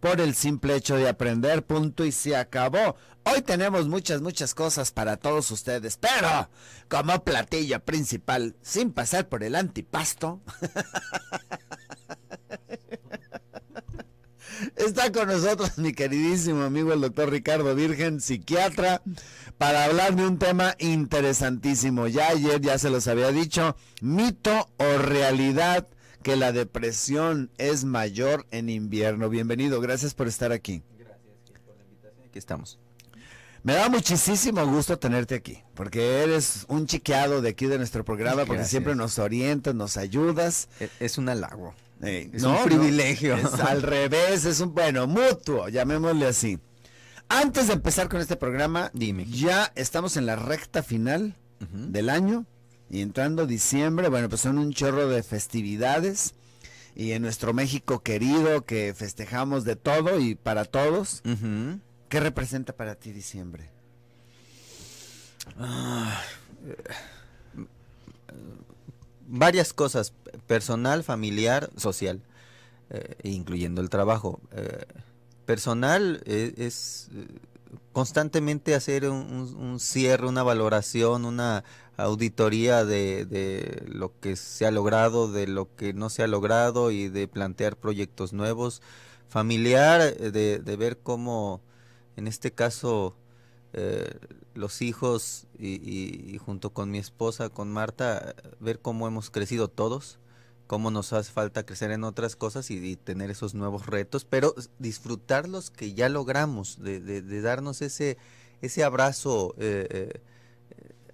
por el simple hecho de aprender, punto y se acabó. Hoy tenemos muchas, muchas cosas para todos ustedes, pero como platillo principal, sin pasar por el antipasto, está con nosotros mi queridísimo amigo el doctor Ricardo Virgen, psiquiatra, para hablar de un tema interesantísimo. Ya ayer ya se los había dicho, mito o realidad que la depresión es mayor en invierno. Bienvenido, gracias por estar aquí. Gracias por la invitación, aquí estamos. Me da muchísimo gusto tenerte aquí, porque eres un chiqueado de aquí de nuestro programa, porque siempre nos orientas, nos ayudas. E-, es, un halago. Eh, es un privilegio. al revés, es un, bueno, mutuo, llamémosle así. Antes de empezar con este programa, dime. Ya estamos en la recta final del año. Y entrando diciembre, bueno, pues son un chorro de festividades. Y en nuestro México querido, que festejamos de todo y para todos, ¿qué representa para ti diciembre? Ah, eh, varias cosas, personal, familiar, social, eh, incluyendo el trabajo. Eh, personal es, constantemente hacer un cierre, una valoración, una auditoría de, de, lo que se ha logrado, de lo que no se ha logrado y de plantear proyectos nuevos, familiar, eh, de, de ver cómo, en este caso, eh, los hijos y, junto con mi esposa, con Marta, ver cómo hemos crecido todos, cómo nos hace falta crecer en otras cosas y, tener esos nuevos retos, pero disfrutar los que ya logramos, de, de darnos ese, ese abrazo. Eh, eh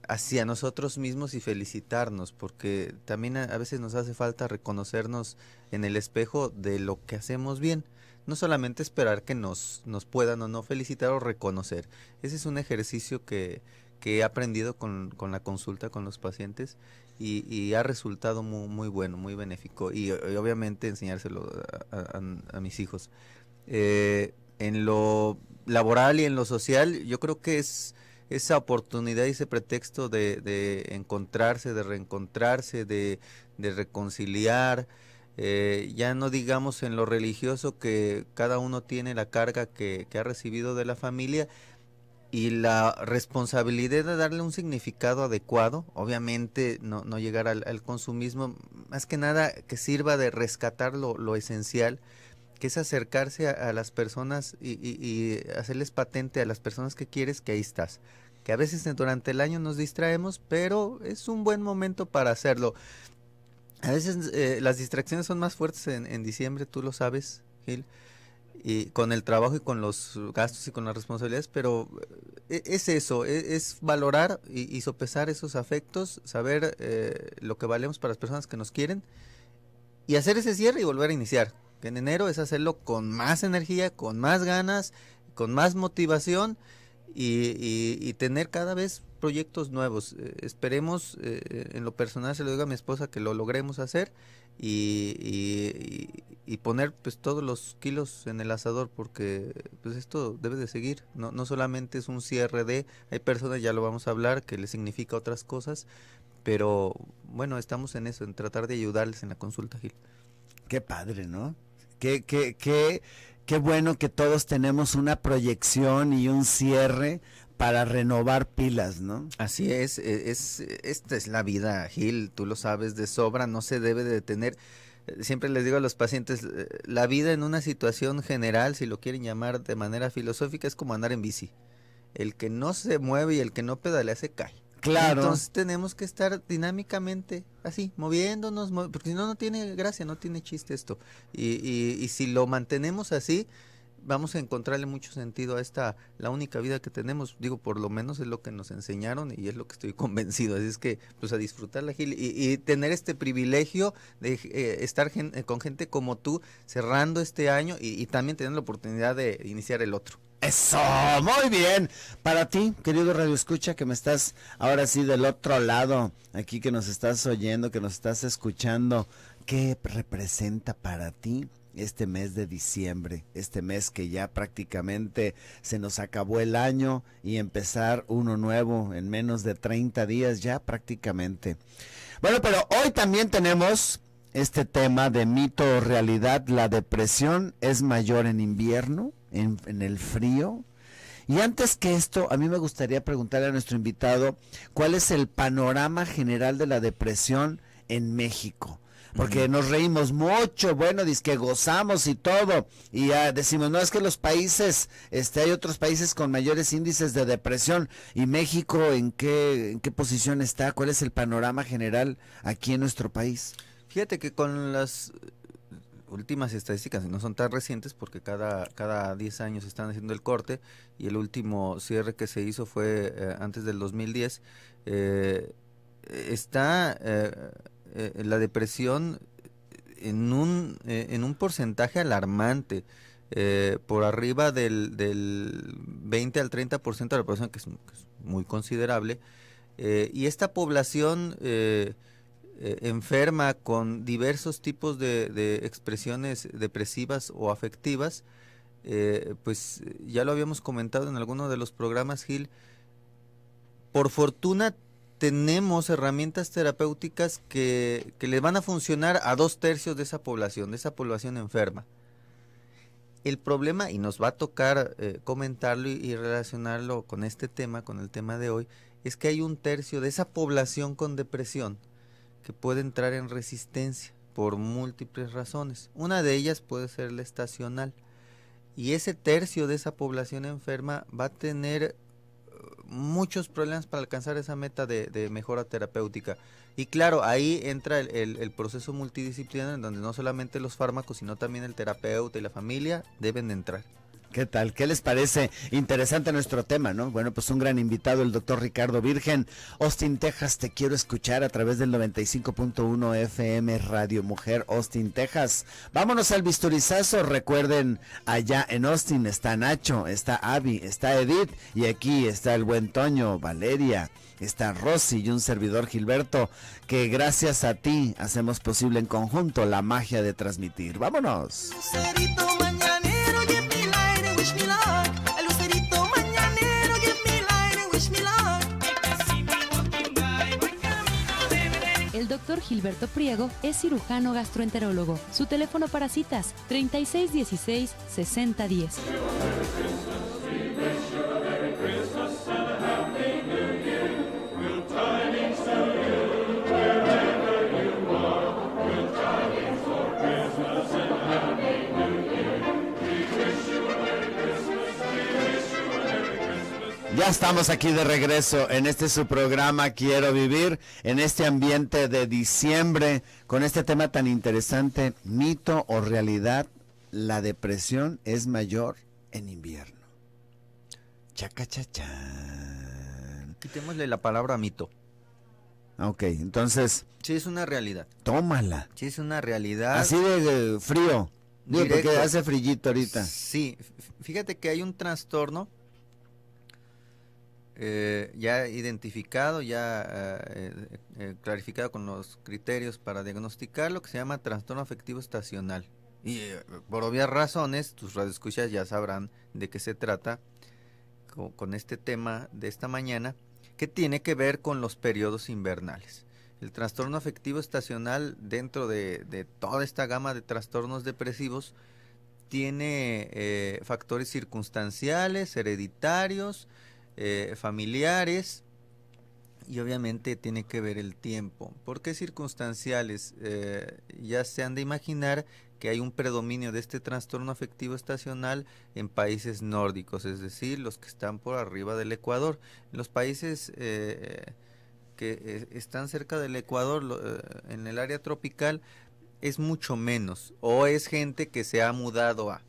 hacia nosotros mismos y felicitarnos, porque también a, veces nos hace falta reconocernos en el espejo de lo que hacemos bien. No solamente esperar que nos, puedan o no felicitar o reconocer. Ese es un ejercicio que, he aprendido con, la consulta con los pacientes y, ha resultado muy, muy, bueno, muy benéfico. Y, obviamente enseñárselo a, mis hijos. Eh, en lo laboral y en lo social, yo creo que es esa oportunidad y ese pretexto de, encontrarse, de reencontrarse, de, reconciliar. Eh, ya no digamos en lo religioso que cada uno tiene la carga que, ha recibido de la familia y la responsabilidad de darle un significado adecuado, obviamente no, no llegar al, consumismo, más que nada que sirva de rescatar lo, lo esencial, que es acercarse a, las personas y, y hacerles patente a las personas que quieres que ahí estás que a veces durante el año nos distraemos, pero es un buen momento para hacerlo. A veces eh, las distracciones son más fuertes en, diciembre, tú lo sabes, Gil, y con el trabajo y con los gastos y con las responsabilidades, pero eh, e, es eso, e, es, valorar y, sopesar esos afectos, saber eh, lo que valemos para las personas que nos quieren y hacer ese cierre y volver a iniciar. Que en enero es hacerlo con más energía, con más ganas, con más motivación y, tener cada vez proyectos nuevos. Eh, esperemos, eh, en lo personal se lo digo a mi esposa, que lo logremos hacer y, y, poner pues todos los kilos en el asador porque pues esto debe de seguir. No, no solamente es un cierre de, hay personas, ya lo vamos a hablar, que le significa otras cosas, pero bueno, estamos en eso, en tratar de ayudarles en la consulta, Gil. Qué padre, ¿no? Qué, qué, qué Qué bueno que todos tenemos una proyección y un cierre para renovar pilas, ¿no? Así es, e, es, esta es la vida, Gil, tú lo sabes de sobra, no se debe de tener, Siempre les digo a los pacientes, eh, la vida en una situación general, si lo quieren llamar de manera filosófica, es como andar en bici. El que no se mueve y el que no pedalea se cae. Entonces tenemos que estar dinámicamente así, moviéndonos, porque si no, no tiene gracia, no tiene chiste esto. Y, y, y si lo mantenemos así, vamos a encontrarle mucho sentido a esta, la única vida que tenemos, digo, por lo menos es lo que nos enseñaron y es lo que estoy convencido, así es que pues a disfrutarla Gil y, tener este privilegio de eh, estar eh, con gente como tú cerrando este año y, y también tener la oportunidad de iniciar el otro. Eso, muy bien. Para ti, querido Radio Escucha, que me estás ahora sí del otro lado, aquí que nos estás oyendo, que nos estás escuchando, ¿qué representa para ti este mes de diciembre, este mes que ya prácticamente se nos acabó el año y empezar uno nuevo en menos de 30 días ya prácticamente. Bueno, pero hoy también tenemos este tema de mito o realidad, la depresión es mayor en invierno, en, en el frío, y antes que esto, a mí me gustaría preguntarle a nuestro invitado cuál es el panorama general de la depresión en México porque nos reímos mucho, bueno, dice que gozamos y todo, y decimos, no es que los países, este, hay otros países con mayores índices de depresión, y México, ¿en qué, en qué posición está? ¿Cuál es el panorama general aquí en nuestro país? Fíjate que con las eh, últimas estadísticas no son tan recientes porque cada, cada 10 años están haciendo el corte y el último cierre que se hizo fue eh, antes del 2010. Eh, está eh, eh, eh, la depresión eh, en un, en un porcentaje alarmante, por arriba del, del, 20 al 30% de la población, que es, muy considerable, y esta población enferma con diversos tipos de, de expresiones depresivas o afectivas, pues ya lo habíamos comentado en alguno de los programas, Gil, por fortuna tenemos herramientas terapéuticas que, que les van a funcionar a dos tercios de esa población, de esa población enferma. El problema, y nos va a tocar eh, comentarlo y, relacionarlo con este tema, con el tema de hoy, es que hay un tercio de esa población con depresión que puede entrar en resistencia por múltiples razones. Una de ellas puede ser la estacional. Y ese tercio de esa población enferma va a tener muchos problemas para alcanzar esa meta de, mejora terapéutica. Y claro, ahí entra el, proceso multidisciplinario en donde no solamente los fármacos, sino también el terapeuta y la familia deben entrar. ¿Qué tal? ¿Qué les parece? Interesante nuestro tema, ¿no? Bueno, pues un gran invitado, el doctor Ricardo Virgen. Austin, Texas, te quiero escuchar a través del 95.1 FM Radio Mujer Austin, Texas. Vámonos al bisturizazo. Recuerden, allá en Austin está Nacho, está Abby, está Edith y aquí está el buen Toño, Valeria está Rosy y un servidor Gilberto, que gracias a ti hacemos posible en conjunto la magia de transmitir. Vámonos. El doctor Gilberto Priego es cirujano gastroenterólogo. Su teléfono para citas 3616-6010. estamos aquí de regreso en este su programa Quiero Vivir, en este ambiente de diciembre, con este tema tan interesante, mito o realidad, la depresión es mayor en invierno. Chacachachán. Quitémosle la palabra mito. Ok, entonces... Sí, es una realidad. Tómala. Sí, es una realidad. Así de, frío. Digo, porque hace frillito ahorita. Sí, fíjate que hay un trastorno eh, ya identificado, ya eh, eh, clarificado con los criterios para diagnosticar lo que se llama trastorno afectivo estacional. Y por obvias razones, tus radioescuchas ya sabrán de qué se trata con, este tema de esta mañana, que tiene que ver con los periodos invernales. El trastorno afectivo estacional, dentro de toda esta gama de trastornos depresivos, tiene factores circunstanciales, hereditarios, eh, familiares y obviamente tiene que ver el tiempo. porque circunstanciales? Eh, ya se han de imaginar que hay un predominio de este trastorno afectivo estacional en países nórdicos, es decir, los que están por arriba del Ecuador. Los países eh, que están cerca del Ecuador, en el área tropical, es mucho menos, o es gente que se ha mudado a.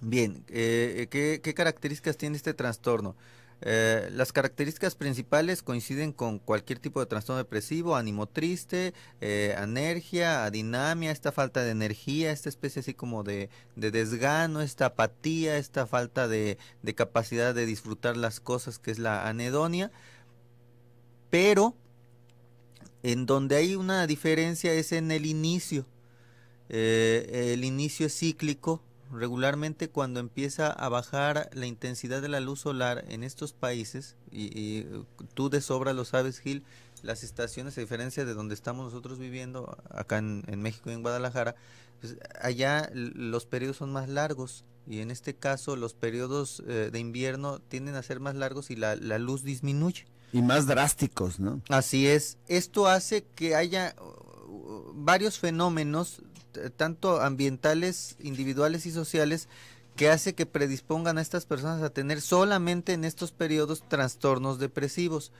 Bien, ¿qué características tiene este trastorno? Eh, las características principales coinciden con cualquier tipo de trastorno depresivo, ánimo triste, eh, anergia, adinamia, esta falta de energía, esta especie así como de, desgano, esta apatía, esta falta de, capacidad de disfrutar las cosas que es la anedonia. Pero en donde hay una diferencia es en el inicio. Eh, el inicio es cíclico, regularmente cuando empieza a bajar la intensidad de la luz solar en estos países, y, eh, tú de sobra lo sabes, Gil, las estaciones, a diferencia de donde estamos nosotros viviendo, acá en, México y en Guadalajara, pues, allá los periodos son más largos y en este caso los periodos eh, de invierno tienden a ser más largos y la, la luz disminuye. Y más drásticos, ¿no? Así es. Esto hace que haya uh, varios fenómenos eh, tanto ambientales, individuales y sociales, que hace que predispongan a estas personas a tener solamente en estos periodos trastornos depresivos.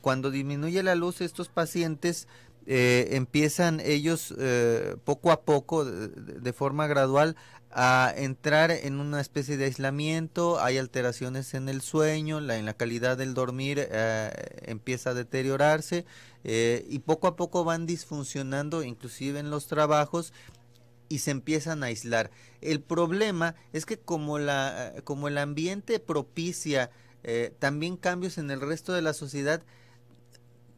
Cuando disminuye la luz, estos pacientes eh, empiezan ellos eh, poco a poco, de, forma gradual, a entrar en una especie de aislamiento, hay alteraciones en el sueño, la, en la calidad del dormir empieza a deteriorarse y poco a poco van disfuncionando inclusive en los trabajos y se empiezan a aislar. El problema es que como, la, eh, como el ambiente propicia eh, también cambios en el resto de la sociedad,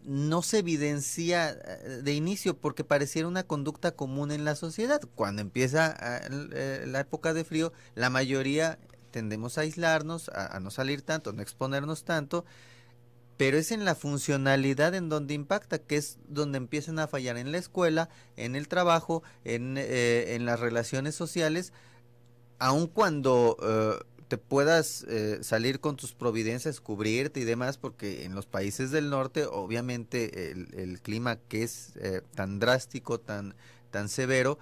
no se evidencia eh, de inicio porque pareciera una conducta común en la sociedad. Cuando empieza la época de frío, la mayoría tendemos a aislarnos, a, a no salir tanto, no exponernos tanto, pero es en la funcionalidad en donde impacta, que es donde empiezan a fallar en la escuela, en el trabajo, en, eh, las relaciones sociales, aun cuando eh, te puedas eh, salir con tus providencias, cubrirte y demás, porque en los países del norte obviamente el, clima que es tan drástico, tan, tan severo,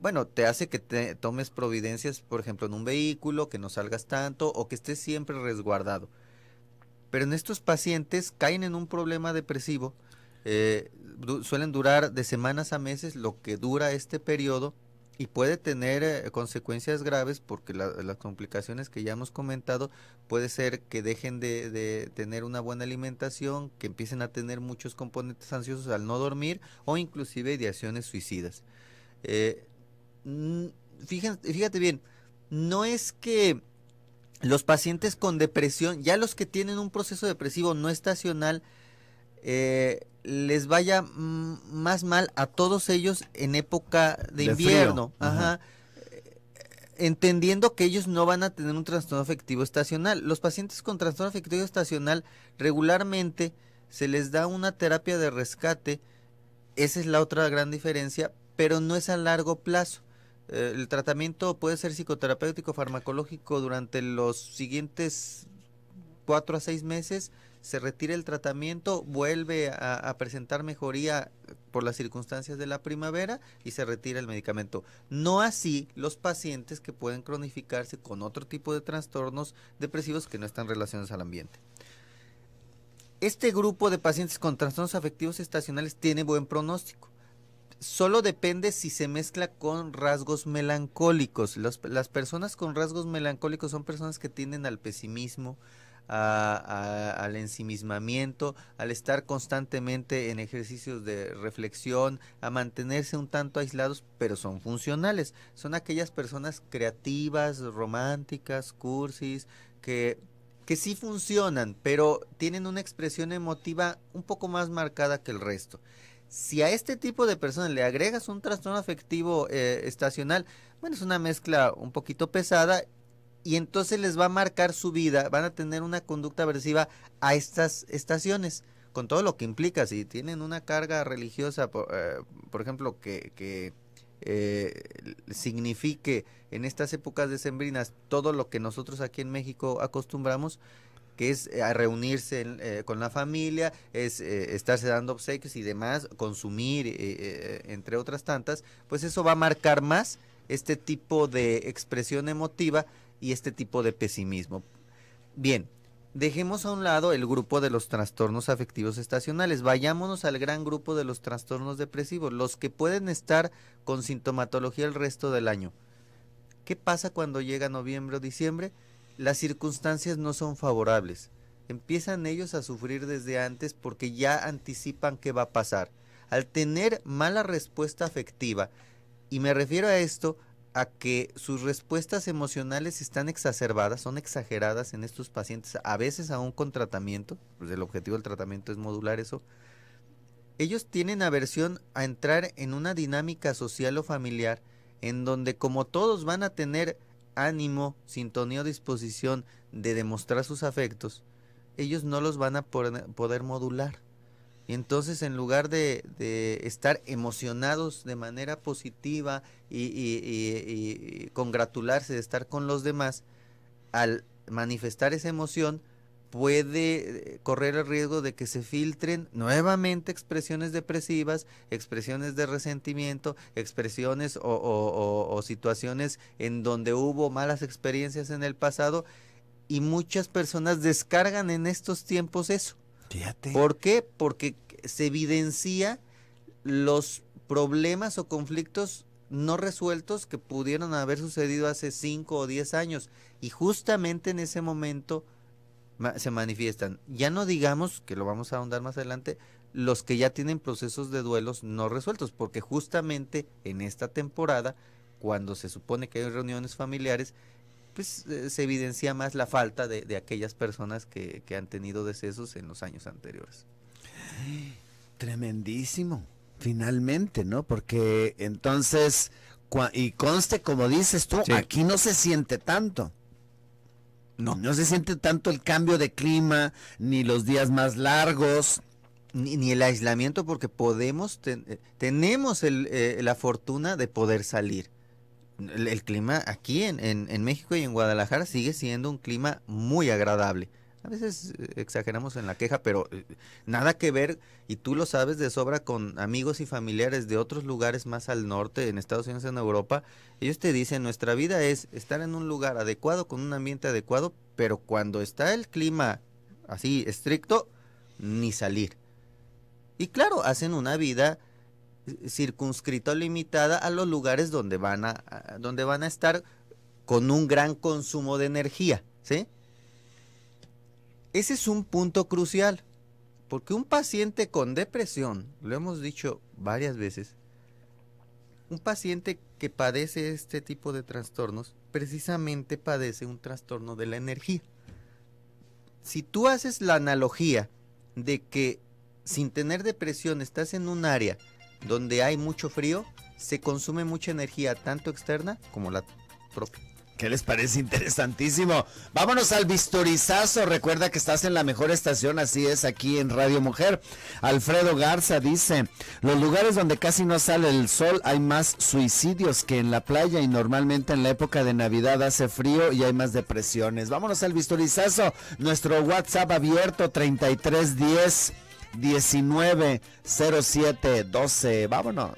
bueno, te hace que te tomes providencias, por ejemplo, en un vehículo, que no salgas tanto o que estés siempre resguardado. Pero en estos pacientes caen en un problema depresivo, eh, suelen durar de semanas a meses lo que dura este periodo y puede tener eh, consecuencias graves porque las complicaciones que ya hemos comentado puede ser que dejen de, tener una buena alimentación, que empiecen a tener muchos componentes ansiosos al no dormir o inclusive ideaciones suicidas. Eh, fíjate bien, no es que los pacientes con depresión, ya los que tienen un proceso depresivo no estacional, eh, les vaya más mal a todos ellos en época de, invierno. Entendiendo que ellos no van a tener un trastorno afectivo estacional. Los pacientes con trastorno afectivo estacional regularmente se les da una terapia de rescate. Esa es la otra gran diferencia, pero no es a largo plazo. Eh, el tratamiento puede ser psicoterapéutico, farmacológico durante los siguientes cuatro a seis meses, se retira el tratamiento, vuelve a, a, presentar mejoría por las circunstancias de la primavera y se retira el medicamento. No así los pacientes que pueden cronificarse con otro tipo de trastornos depresivos que no están relacionados al ambiente. Este grupo de pacientes con trastornos afectivos estacionales tiene buen pronóstico solo depende si se mezcla con rasgos melancólicos. las personas con rasgos melancólicos son personas que tienden al pesimismo, al ensimismamiento, al estar constantemente en ejercicios de reflexión, a mantenerse un tanto aislados, pero son funcionales. Son aquellas personas creativas, románticas, cursis, que, que sí funcionan, pero tienen una expresión emotiva un poco más marcada que el resto. Si a este tipo de personas le agregas un trastorno afectivo eh, estacional, bueno, es una mezcla un poquito pesada y entonces les va a marcar su vida, van a tener una conducta aversiva a estas estaciones, con todo lo que implica, si tienen una carga religiosa, eh, por, ejemplo, que, eh, signifique en estas épocas decembrinas todo lo que nosotros aquí en México acostumbramos, que es eh, reunirse eh, con la familia, es eh, estarse dando obsequios y demás, consumir, entre otras tantas, pues eso va a marcar más este tipo de expresión emotiva y este tipo de pesimismo. Bien, dejemos a un lado el grupo de los trastornos afectivos estacionales, vayámonos al gran grupo de los trastornos depresivos, los que pueden estar con sintomatología el resto del año. ¿Qué pasa cuando llega noviembre o diciembre? Las circunstancias no son favorables. Empiezan ellos a sufrir desde antes porque ya anticipan qué va a pasar. Al tener mala respuesta afectiva, y me refiero a esto a que sus respuestas emocionales están exacerbadas, son exageradas en estos pacientes, a veces aún con tratamiento, pues el objetivo del tratamiento es modular eso. Ellos tienen aversión a entrar en una dinámica social o familiar en donde como todos van a tener ánimo, sintonía o disposición de demostrar sus afectos, ellos no los van a poder modular. Y entonces en lugar de, estar emocionados de manera positiva y congratularse de estar con los demás, al manifestar esa emoción, puede eh, correr el riesgo de que se filtren nuevamente expresiones depresivas, expresiones de resentimiento, expresiones o, situaciones en donde hubo malas experiencias en el pasado y muchas personas descargan en estos tiempos eso. ¿Por qué? Porque se evidencia los problemas o conflictos no resueltos que pudieron haber sucedido hace cinco o diez años. Y justamente en ese momento se manifiestan. Ya no digamos, que lo vamos a ahondar más adelante, los que ya tienen procesos de duelos no resueltos, porque justamente en esta temporada, cuando se supone que hay reuniones familiares, pues eh, se evidencia más la falta de, aquellas personas que, han tenido decesos en los años anteriores. Tremendísimo, finalmente, ¿no? Porque entonces, y conste como dices tú, aquí no se siente tanto. No. No se siente tanto el cambio de clima, ni los días más largos. Ni, el aislamiento, porque podemos, eh, tenemos eh, la fortuna de poder salir. El, clima aquí en México y en Guadalajara sigue siendo un clima muy agradable. A veces eh, exageramos en la queja, pero eh, nada que ver, y tú lo sabes de sobra, con amigos y familiares de otros lugares más al norte, en Estados Unidos, en Europa. Ellos te dicen, nuestra vida es estar en un lugar adecuado, con un ambiente adecuado, pero cuando está el clima así estricto, ni salir. Y claro, hacen una vida eh, circunscrita limitada a los lugares donde van a, donde van a estar con un gran consumo de energía, ¿sí? Ese es un punto crucial, porque un paciente con depresión, lo hemos dicho varias veces, un paciente que padece este tipo de trastornos, precisamente padece un trastorno de la energía. Si tú haces la analogía de que sin tener depresión estás en un área donde hay mucho frío, se consume mucha energía, tanto externa como la propia. ¿Qué les parece interesantísimo? Vámonos al vistorizazo. Recuerda que estás en la mejor estación, así es, aquí en Radio Mujer. Alfredo Garza dice, los lugares donde casi no sale el sol hay más suicidios que en la playa y normalmente en la época de Navidad hace frío y hay más depresiones. Vámonos al vistorizazo. Nuestro WhatsApp abierto 3310 1907 12. Vámonos.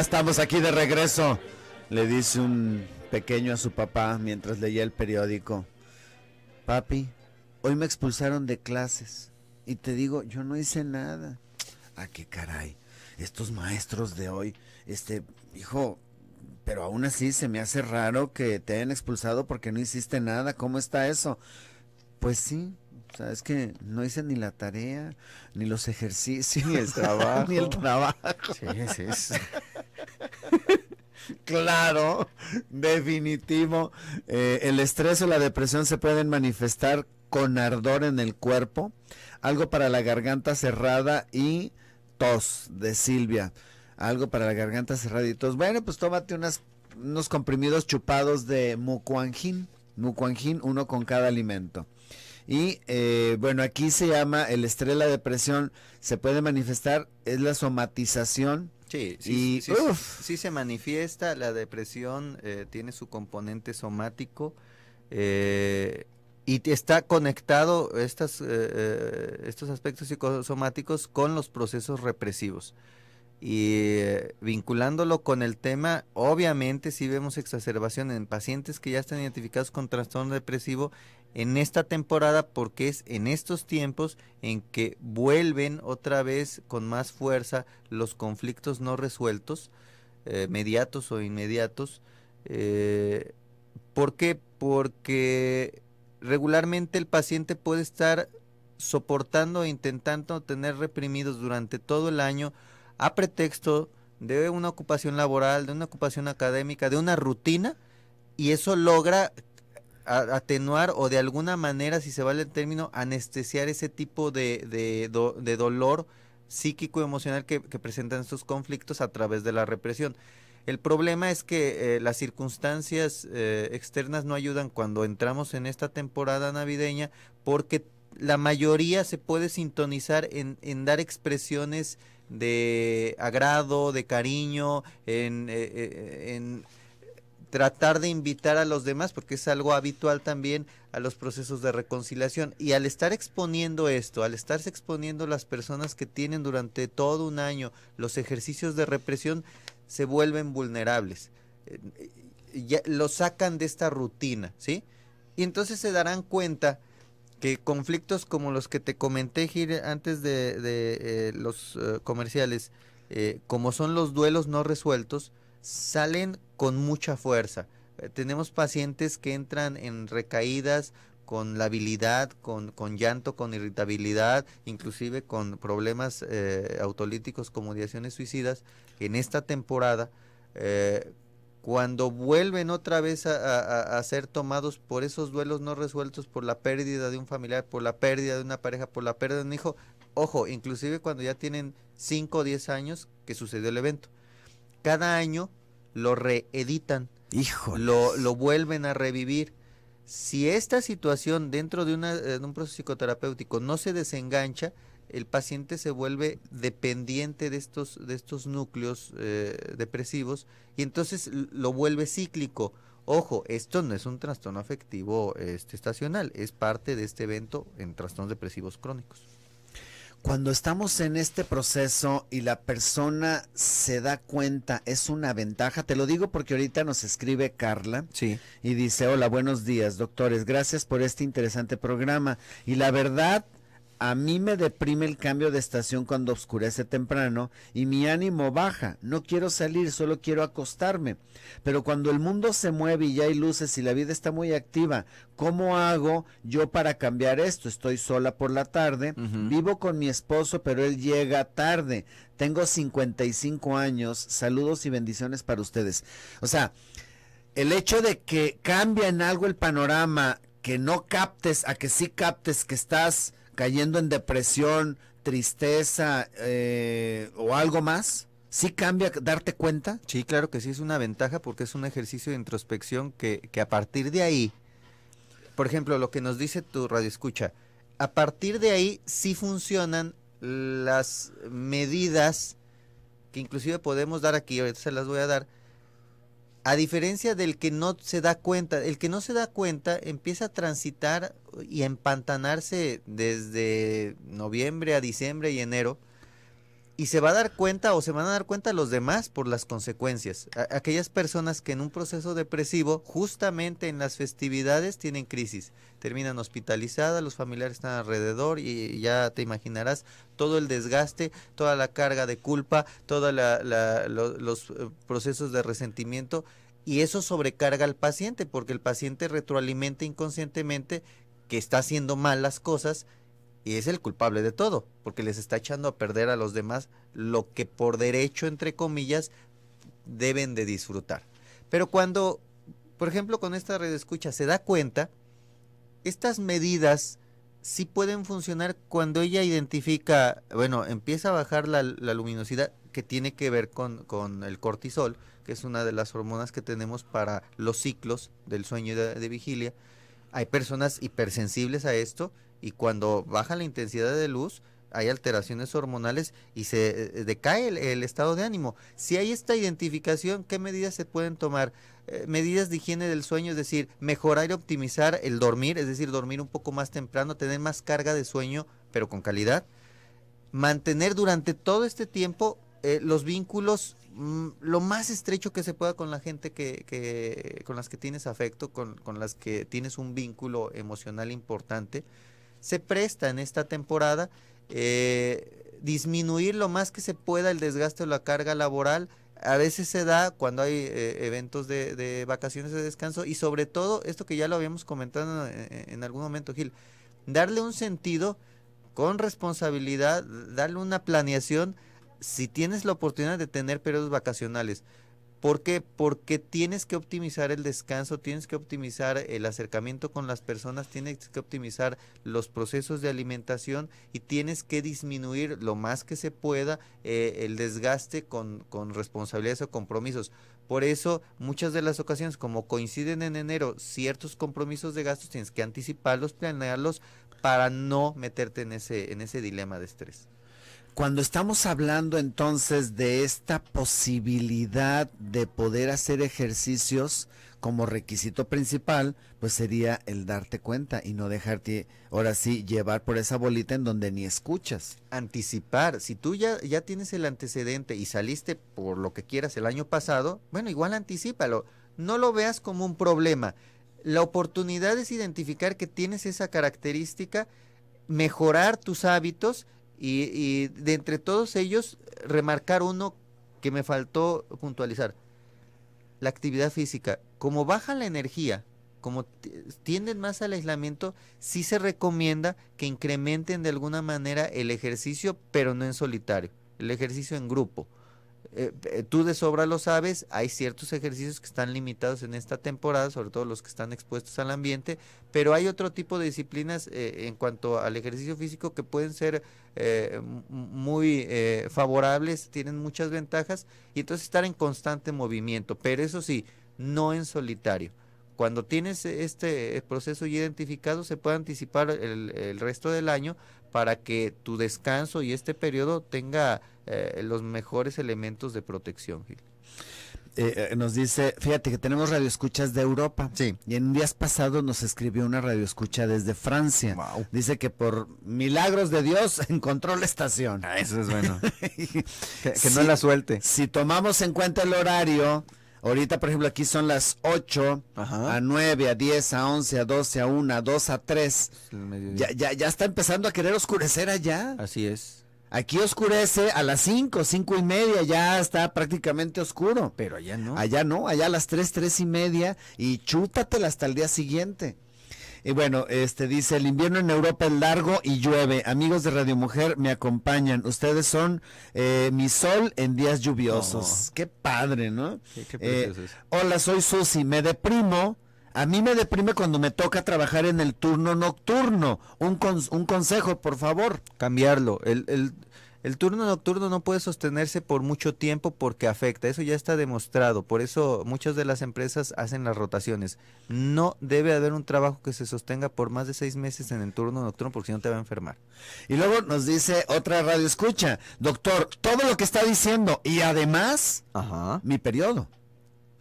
estamos aquí de regreso, le dice un pequeño a su papá mientras leía el periódico. Papi, hoy me expulsaron de clases y te digo, yo no hice nada. ¿A ah, qué caray? Estos maestros de hoy, este, hijo, pero aún así se me hace raro que te hayan expulsado porque no hiciste nada. ¿Cómo está eso? Pues sí, sabes que no hice ni la tarea, ni los ejercicios, ni el trabajo. Sí, sí, sí claro, definitivo. Eh, el estrés o la depresión se pueden manifestar con ardor en el cuerpo, algo para la garganta cerrada y tos de Silvia. Algo para la garganta cerrada y tos. Bueno, pues tómate unos comprimidos chupados de mucuangin. Mucuangin, uno con cada alimento. Y eh, bueno, aquí se llama el estrés, la depresión, se puede manifestar, es la somatización Sí, sí, se manifiesta, la depresión eh, tiene su componente somático eh, y está conectado estas, eh, estos aspectos psicosomáticos con los procesos represivos. Y vinculándolo con el tema, obviamente sí vemos exacerbación en pacientes que ya están identificados con trastorno depresivo en esta temporada porque es en estos tiempos en que vuelven otra vez con más fuerza los conflictos no resueltos, eh, mediatos o inmediatos. Eh, ¿Por qué? Porque regularmente el paciente puede estar soportando e intentando tener reprimidos durante todo el año a pretexto de una ocupación laboral, de una ocupación académica, de una rutina, y eso logra atenuar o de alguna manera, si se vale el término, anestesiar ese tipo de, de, dolor psíquico emocional que, presentan estos conflictos a través de la represión. El problema es que eh, las circunstancias eh, externas no ayudan cuando entramos en esta temporada navideña porque la mayoría se puede sintonizar en, dar expresiones de agrado, de cariño, en eh, tratar de invitar a los demás, porque es algo habitual también a los procesos de reconciliación. Y al estar exponiendo esto, al estarse exponiendo las personas que tienen durante todo un año los ejercicios de represión, se vuelven vulnerables. Eh, ya, lo sacan de esta rutina, ¿sí? Y entonces se darán cuenta que conflictos como los que te comenté, antes de, eh, los eh, comerciales, como son los duelos no resueltos, salen con mucha fuerza. Eh, tenemos pacientes que entran en recaídas con la habilidad, con, llanto, con irritabilidad, inclusive con problemas eh, autolíticos como ideaciones suicidas, en esta temporada, eh, cuando vuelven otra vez a, a, ser tomados por esos duelos no resueltos, por la pérdida de un familiar, por la pérdida de una pareja, por la pérdida de un hijo, ojo, inclusive cuando ya tienen 5 o 10 años que sucedió el evento. Cada año lo reeditan, hijo, Lo, lo vuelven a revivir. Si esta situación dentro de, un proceso psicoterapéutico no se desengancha, el paciente se vuelve dependiente de estos, de estos núcleos eh, depresivos y entonces lo vuelve cíclico. Ojo, esto no es un trastorno afectivo este, estacional, es parte de este evento en trastornos depresivos crónicos. Cuando estamos en este proceso y la persona se da cuenta, es una ventaja. Te lo digo porque ahorita nos escribe Carla sí. y dice, hola, buenos días, doctores, gracias por este interesante programa. Y la verdad, a mí me deprime el cambio de estación cuando oscurece temprano y mi ánimo baja. No quiero salir, solo quiero acostarme. Pero cuando el mundo se mueve y ya hay luces y la vida está muy activa, ¿cómo hago yo para cambiar esto? Estoy sola por la tarde, vivo con mi esposo, pero él llega tarde. Tengo 55 años. Saludos y bendiciones para ustedes. O sea, el hecho de que cambia en algo el panorama, que no captes, a que sí captes que estás cayendo en depresión, tristeza eh, o algo más? ¿Sí cambia darte cuenta? Sí, claro que sí, es una ventaja porque es un ejercicio de introspección que, que a partir de ahí, por ejemplo, lo que nos dice tu radio escucha, a partir de ahí sí funcionan las medidas que inclusive podemos dar aquí, ahorita se las voy a dar, a diferencia del que no se da cuenta, el que no se da cuenta empieza a transitar y empantanarse desde noviembre a diciembre y enero y se va a dar cuenta o se van a dar cuenta los demás por las consecuencias. aquellas personas que en un proceso depresivo, justamente en las festividades, tienen crisis, terminan hospitalizadas, los familiares están alrededor y ya te imaginarás todo el desgaste, toda la carga de culpa, todos los eh, procesos de resentimiento. Y eso sobrecarga al paciente porque el paciente retroalimenta inconscientemente que está haciendo mal las cosas y es el culpable de todo, porque les está echando a perder a los demás lo que por derecho, entre comillas, deben de disfrutar. Pero cuando, por ejemplo, con esta red escucha se da cuenta, estas medidas sí pueden funcionar cuando ella identifica, bueno, empieza a bajar la, luminosidad que tiene que ver con, el cortisol, que es una de las hormonas que tenemos para los ciclos del sueño y de vigilia. Hay personas hipersensibles a esto y cuando baja la intensidad de luz hay alteraciones hormonales y se eh, decae el, estado de ánimo. Si hay esta identificación, ¿qué medidas se pueden tomar? Eh, medidas de higiene del sueño, es decir, mejorar y optimizar el dormir, es decir, dormir un poco más temprano, tener más carga de sueño, pero con calidad. Mantener durante todo este tiempo eh, los vínculos mm, lo más estrecho que se pueda con la gente que, que con las que tienes afecto, con, con, las que tienes un vínculo emocional importante se presta en esta temporada eh, disminuir lo más que se pueda el desgaste o la carga laboral. A veces se da cuando hay eh, eventos de, vacaciones de descanso y sobre todo esto que ya lo habíamos comentado en, en algún momento, Gil, darle un sentido con responsabilidad, darle una planeación si tienes la oportunidad de tener periodos vacacionales. ¿Por qué? Porque tienes que optimizar el descanso, tienes que optimizar el acercamiento con las personas, tienes que optimizar los procesos de alimentación y tienes que disminuir lo más que se pueda eh, el desgaste con, con responsabilidades o compromisos. Por eso, muchas de las ocasiones, como coinciden en enero ciertos compromisos de gastos, tienes que anticiparlos, planearlos para no meterte en ese, en ese dilema de estrés. Cuando estamos hablando entonces de esta posibilidad de poder hacer ejercicios como requisito principal, pues sería el darte cuenta y no dejarte, ahora sí, llevar por esa bolita en donde ni escuchas. Anticipar, si tú ya, ya tienes el antecedente y saliste por lo que quieras el año pasado, bueno, igual anticipalo, no lo veas como un problema. La oportunidad es identificar que tienes esa característica, mejorar tus hábitos, y, de entre todos ellos, remarcar uno que me faltó puntualizar, la actividad física. Como baja la energía, como tienden más al aislamiento, sí se recomienda que incrementen de alguna manera el ejercicio, pero no en solitario, el ejercicio en grupo. Eh, eh, tú de sobra lo sabes, hay ciertos ejercicios que están limitados en esta temporada, sobre todo los que están expuestos al ambiente, pero hay otro tipo de disciplinas eh, en cuanto al ejercicio físico que pueden ser muy favorables, tienen muchas ventajas, y entonces estar en constante movimiento, pero eso sí, no en solitario. Cuando tienes este proceso ya identificado, se puede anticipar el, el resto del año para que tu descanso y este periodo tenga eh, los mejores elementos de protección, eh, eh, nos dice, fíjate que tenemos radioescuchas de Europa. Sí. Y en días pasados nos escribió una radioescucha desde Francia. Dice que por milagros de Dios encontró la estación. Ah, eso es bueno. que, no la suelte. Si tomamos en cuenta el horario, ahorita por ejemplo aquí son las 8, a 9, a 10, a 11, a 12, a 1, a 2, a 3. Ya, ya, ya está empezando a querer oscurecer allá. Así es. Aquí oscurece a las 5, cinco y media, ya está prácticamente oscuro. Pero allá no. Allá no, allá a las 3, tres y media y chútatela hasta el día siguiente. Y bueno, este dice, el invierno en Europa es largo y llueve. Amigos de Radio Mujer, me acompañan. Ustedes son eh, mi sol en días lluviosos. Oh. Qué padre, ¿no? qué eh, hola, soy Susi. Me deprimo a mí me deprime cuando me toca trabajar en el turno nocturno. Un, consejo, por favor. Cambiarlo. El, turno nocturno no puede sostenerse por mucho tiempo porque afecta. Eso ya está demostrado. Por eso muchas de las empresas hacen las rotaciones. No debe haber un trabajo que se sostenga por más de seis meses en el turno nocturno porque si no te va a enfermar. Y luego nos dice otra radio escucha. Doctor, todo lo que está diciendo y además mi periodo.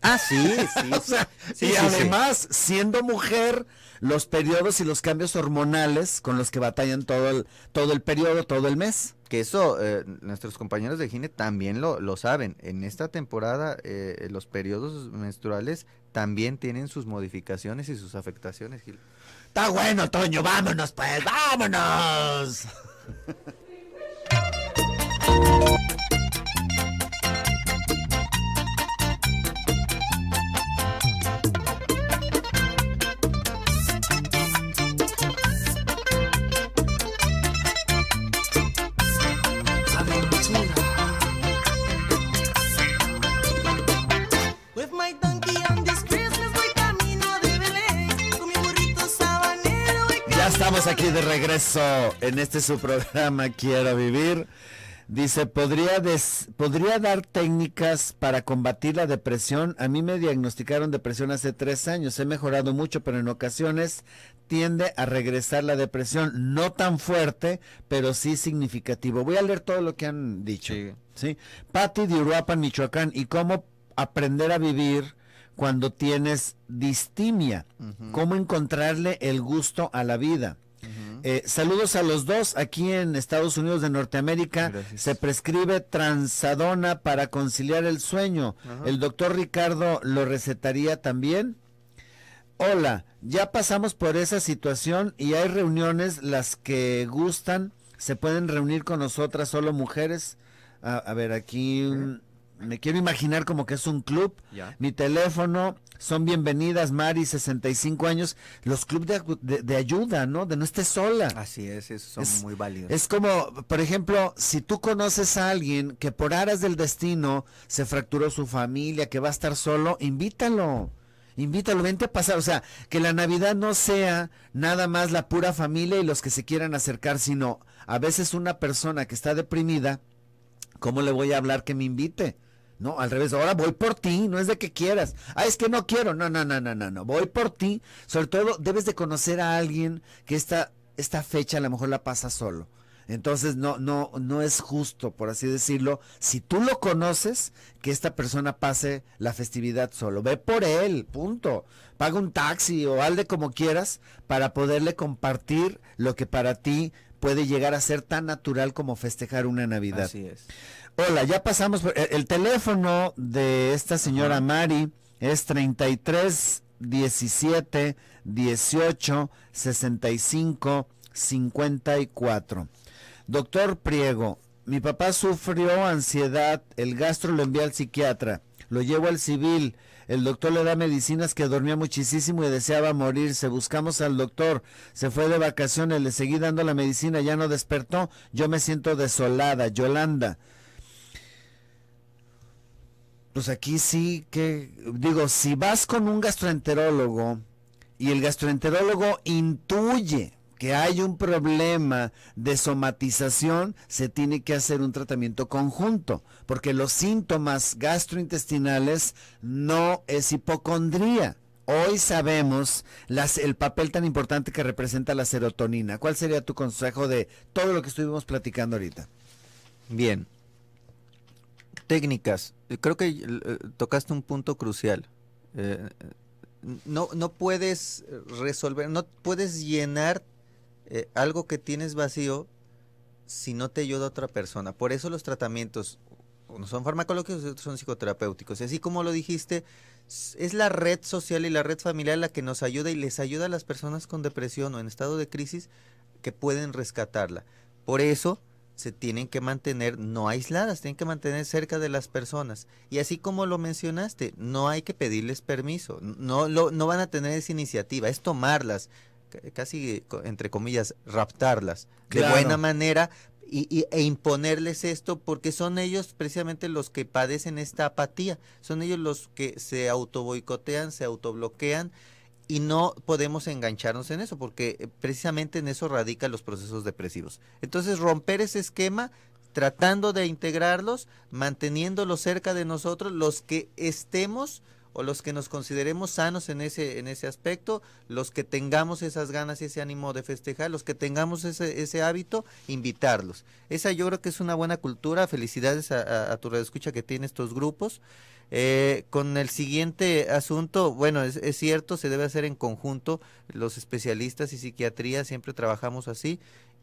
Ah, sí, sí. o sea, y además, siendo mujer, los periodos y los cambios hormonales con los que batallan todo el, todo el periodo, todo el mes. Que eso eh, nuestros compañeros de Gine también lo, lo saben. En esta temporada eh, los periodos menstruales también tienen sus modificaciones y sus afectaciones, Gil. Está bueno, Toño, vámonos pues, vámonos. aquí de regreso en este su programa Quiero Vivir. Dice, ¿podría, ¿podría dar técnicas para combatir la depresión? A mí me diagnosticaron depresión hace tres años. He mejorado mucho, pero en ocasiones tiende a regresar la depresión. No tan fuerte, pero sí significativo. Voy a leer todo lo que han dicho. Sí. Pati Patti de Uruapan, Michoacán. ¿Y cómo aprender a vivir cuando tienes distimia? ¿Cómo encontrarle el gusto a la vida? Eh, saludos a los dos. Aquí en Estados Unidos de Norteamérica se prescribe transadona para conciliar el sueño. ¿El doctor Ricardo lo recetaría también? Hola, ya pasamos por esa situación y hay reuniones las que gustan. ¿Se pueden reunir con nosotras solo mujeres? A, ah, a ver, aquí... Un, me quiero imaginar como que es un club. Mi teléfono, son bienvenidas, Mari, 65 años. Los clubes de, ayuda, ¿no? De no estés sola. Así es, eso son muy válidos. Es como, por ejemplo, si tú conoces a alguien que por aras del destino se fracturó su familia, que va a estar solo, invítalo invítalo, vente a pasar. O sea, que la Navidad no sea nada más la pura familia y los que se quieran acercar, sino a veces una persona que está deprimida, ¿cómo le voy a hablar que me invite? No, al revés, ahora voy por ti, no es de que quieras. Ah, es que no quiero. No, no, no, no, no, no. Voy por ti. Sobre todo debes de conocer a alguien que esta, esta fecha a lo mejor la pasa solo. Entonces no, no, no es justo, por así decirlo, si tú lo conoces, que esta persona pase la festividad solo. Ve por él, punto. Paga un taxi o alde como quieras para poderle compartir lo que para ti puede llegar a ser tan natural como festejar una Navidad. Así es. Hola, ya pasamos por eh, el, teléfono de esta señora Mari es 33 17 18 65 54. Doctor Priego, mi papá sufrió ansiedad, el gastro lo envió al psiquiatra, lo llevo al civil, el doctor le da medicinas que dormía muchísimo y deseaba morirse. Buscamos al doctor, se fue de vacaciones, le seguí dando la medicina, ya no despertó. Yo me siento desolada, Yolanda. Pues aquí sí que, digo, si vas con un gastroenterólogo y el gastroenterólogo intuye que hay un problema de somatización, se tiene que hacer un tratamiento conjunto, porque los síntomas gastrointestinales no es hipocondría. Hoy sabemos las, el papel tan importante que representa la serotonina. ¿Cuál sería tu consejo de todo lo que estuvimos platicando ahorita? Bien. Técnicas. Creo que eh, tocaste un punto crucial. Eh, no, no puedes resolver, no puedes llenar eh, algo que tienes vacío si no te ayuda otra persona. Por eso los tratamientos no son farmacológicos son psicoterapéuticos. así como lo dijiste, es la red social y la red familiar la que nos ayuda y les ayuda a las personas con depresión o en estado de crisis que pueden rescatarla. Por eso se tienen que mantener no aisladas, tienen que mantener cerca de las personas. Y así como lo mencionaste, no hay que pedirles permiso, no, lo, no van a tener esa iniciativa, es tomarlas casi entre comillas, raptarlas de buena manera y, e imponerles esto porque son ellos precisamente los que padecen esta apatía, son ellos los que se autoboicotean, se autobloquean y no podemos engancharnos en eso porque eh, precisamente en eso radican los procesos depresivos. Entonces romper ese esquema tratando de integrarlos, manteniéndolos cerca de nosotros, los que estemos o los que nos consideremos sanos en ese, en ese aspecto, los que tengamos esas ganas y ese ánimo de festejar, los que tengamos ese, ese hábito, invitarlos. Esa yo creo que es una buena cultura. Felicidades a, tu redescucha escucha que tiene estos grupos. Eh, con el siguiente asunto, bueno, es, cierto, se debe hacer en conjunto, los especialistas y psiquiatría siempre trabajamos así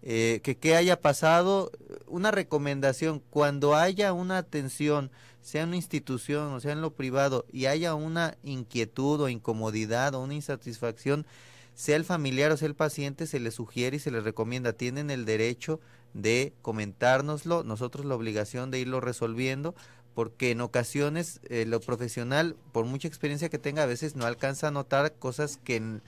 eh, que haya pasado. Una recomendación, cuando haya una atención, sea en una institución o sea en lo privado, y haya una inquietud o incomodidad o una insatisfacción, sea el familiar o sea el paciente, se le sugiere y se le recomienda. Tienen el derecho de comentárnoslo, nosotros la obligación de irlo resolviendo, porque en ocasiones eh, lo profesional, por mucha experiencia que tenga, a veces no alcanza a notar cosas que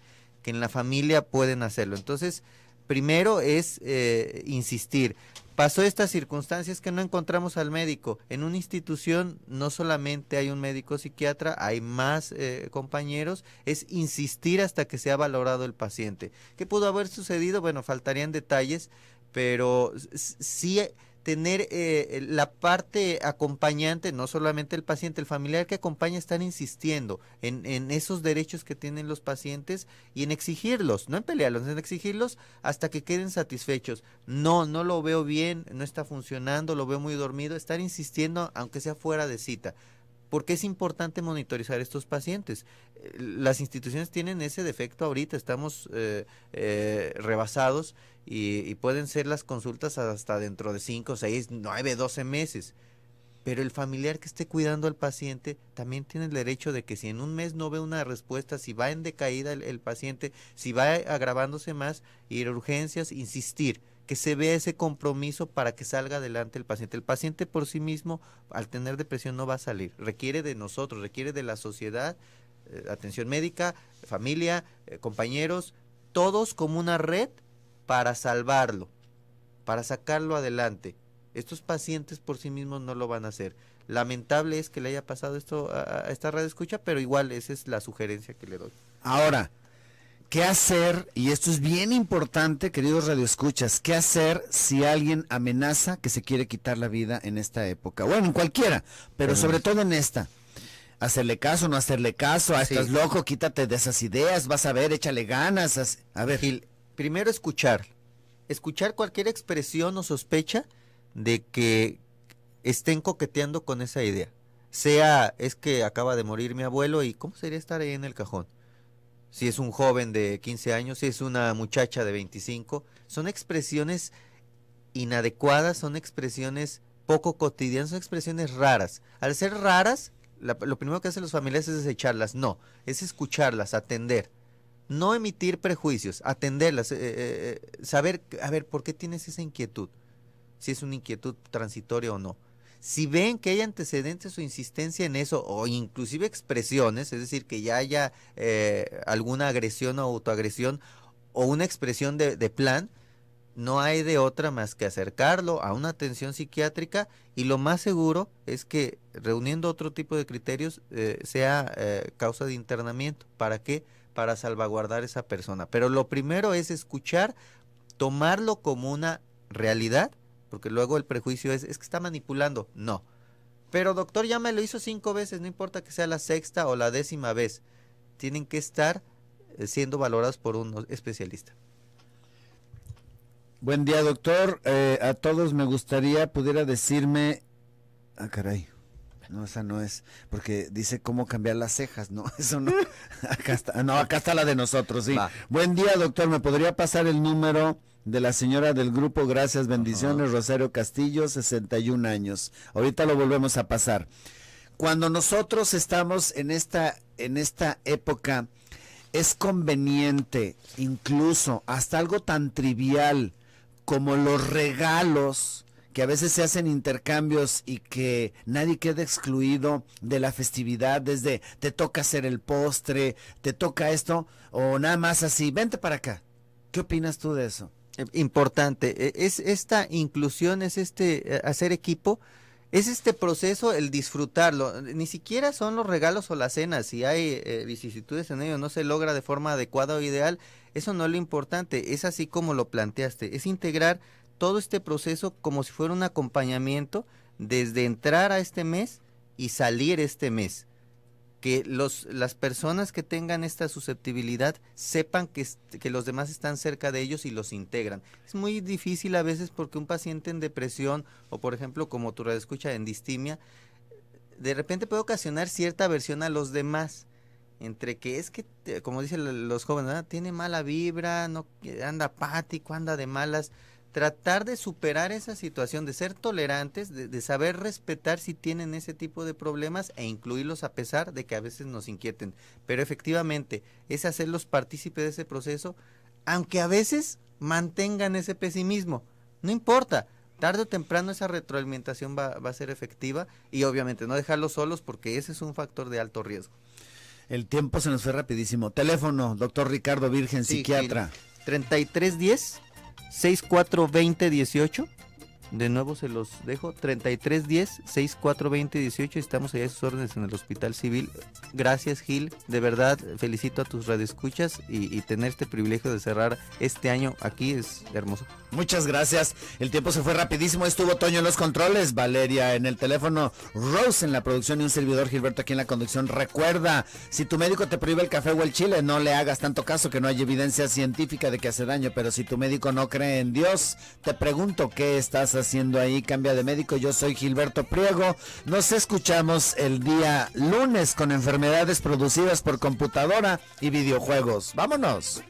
que en la familia pueden hacerlo. Entonces, primero es eh, insistir. Pasó estas circunstancias que no encontramos al médico. En una institución no solamente hay un médico psiquiatra, hay más eh, compañeros. Es insistir hasta que se ha valorado el paciente. ¿Qué pudo haber sucedido? Bueno, faltarían detalles, pero sí tener eh, la parte acompañante, no solamente el paciente, el familiar que acompaña, están insistiendo en, en, esos derechos que tienen los pacientes y en exigirlos, no en pelearlos, en exigirlos hasta que queden satisfechos. No, no lo veo bien, no está funcionando, lo veo muy dormido, estar insistiendo aunque sea fuera de cita. ¿Por qué es importante monitorizar estos pacientes? Eh, las instituciones tienen ese defecto ahorita, estamos eh, eh, rebasados y, pueden ser las consultas hasta dentro de 5, 6, 9, 12 meses. Pero el familiar que esté cuidando al paciente también tiene el derecho de que si en un mes no ve una respuesta, si va en decaída el, el paciente, si va agravándose más, ir a urgencias, insistir que se vea ese compromiso para que salga adelante el paciente. El paciente por sí mismo, al tener depresión, no va a salir. Requiere de nosotros, requiere de la sociedad, eh, atención médica, familia, eh, compañeros, todos como una red para salvarlo, para sacarlo adelante. Estos pacientes por sí mismos no lo van a hacer. Lamentable es que le haya pasado esto a, esta red escucha, pero igual esa es la sugerencia que le doy. Ahora, ¿Qué hacer? Y esto es bien importante, queridos radioescuchas. ¿Qué hacer si alguien amenaza que se quiere quitar la vida en esta época? Bueno, en cualquiera, pero sobre todo en esta. Hacerle caso, no hacerle caso. A ah, Estás loco, quítate de esas ideas. Vas a ver, échale ganas. A ver. Gil, primero escuchar. Escuchar cualquier expresión o sospecha de que estén coqueteando con esa idea. Sea, es que acaba de morir mi abuelo y ¿cómo sería estar ahí en el cajón? si es un joven de 15 años, si es una muchacha de 25, son expresiones inadecuadas, son expresiones poco cotidianas, son expresiones raras. Al ser raras, lo primero que hacen los familiares es desecharlas, no, es escucharlas, atender. No emitir prejuicios, atenderlas, eh, eh, eh, saber, a ver, ¿por qué tienes esa inquietud? Si es una inquietud transitoria o no. Si ven que hay antecedentes o insistencia en eso, o inclusive expresiones, es decir, que ya haya eh, alguna agresión o autoagresión, o una expresión de, plan, no hay de otra más que acercarlo a una atención psiquiátrica y lo más seguro es que reuniendo otro tipo de criterios eh, sea eh, causa de internamiento. ¿Para qué? Para salvaguardar esa persona. Pero lo primero es escuchar, tomarlo como una realidad porque luego el prejuicio es, es que está manipulando. No. Pero doctor ya me lo hizo cinco veces, no importa que sea la sexta o la décima vez. Tienen que estar eh, siendo valorados por un especialista. Buen día, doctor. Eh, a todos me gustaría pudiera decirme... Ah, caray. No, esa no es, porque dice cómo cambiar las cejas, ¿no? Eso no. Acá está, no, acá está la de nosotros, sí. Buen día, doctor. ¿Me podría pasar el número de la señora del grupo Gracias Bendiciones, Rosario Castillo, 61 años. Ahorita lo volvemos a pasar. Cuando nosotros estamos en esta, en esta época, es conveniente, incluso hasta algo tan trivial como los regalos, que a veces se hacen intercambios y que nadie queda excluido de la festividad, desde te toca hacer el postre, te toca esto, o nada más así, vente para acá. ¿Qué opinas tú de eso? importante. E, es esta inclusión, es este eh, hacer equipo, es este proceso el disfrutarlo. Ni siquiera son los regalos o las cenas. Si hay eh, vicisitudes en ello, no se logra de forma adecuada o ideal. Eso no es lo importante. Es así como lo planteaste. Es integrar todo este proceso como si fuera un acompañamiento desde entrar a este mes y salir este mes que los, las personas que tengan esta susceptibilidad sepan que, que, los demás están cerca de ellos y los integran. Es muy difícil a veces porque un paciente en depresión o por ejemplo como tú lo escuchas en distimia, de repente puede ocasionar cierta aversión a los demás. Entre que es que, como dicen los jóvenes, tiene mala vibra, no anda apático, anda de malas tratar de superar esa situación, de ser tolerantes, de, saber respetar si tienen ese tipo de problemas e incluirlos a pesar de que a veces nos inquieten. Pero efectivamente es hacerlos partícipes de ese proceso, aunque a veces mantengan ese pesimismo. No importa, tarde o temprano esa retroalimentación va, a ser efectiva y obviamente no dejarlos solos porque ese es un factor de alto riesgo. El tiempo se nos fue rapidísimo. Teléfono, doctor Ricardo Virgen, psiquiatra. 3310 642018 de nuevo se los dejo, 3310-6420-18. Estamos allá a sus órdenes en el Hospital Civil. Gracias, Gil. De verdad, felicito a tus radioescuchas y, y tener este privilegio de cerrar este año aquí es hermoso. Muchas gracias. El tiempo se fue rapidísimo. Estuvo Toño en los controles, Valeria en el teléfono, Rose en la producción y un servidor, Gilberto, aquí en la conducción. Recuerda, si tu médico te prohíbe el café o el chile, no le hagas tanto caso que no hay evidencia científica de que hace daño. Pero si tu médico no cree en Dios, te pregunto qué estás haciendo ahí? Cambia de médico. Yo soy Gilberto Priego. Nos escuchamos el día lunes con enfermedades producidas por computadora y videojuegos. Vámonos.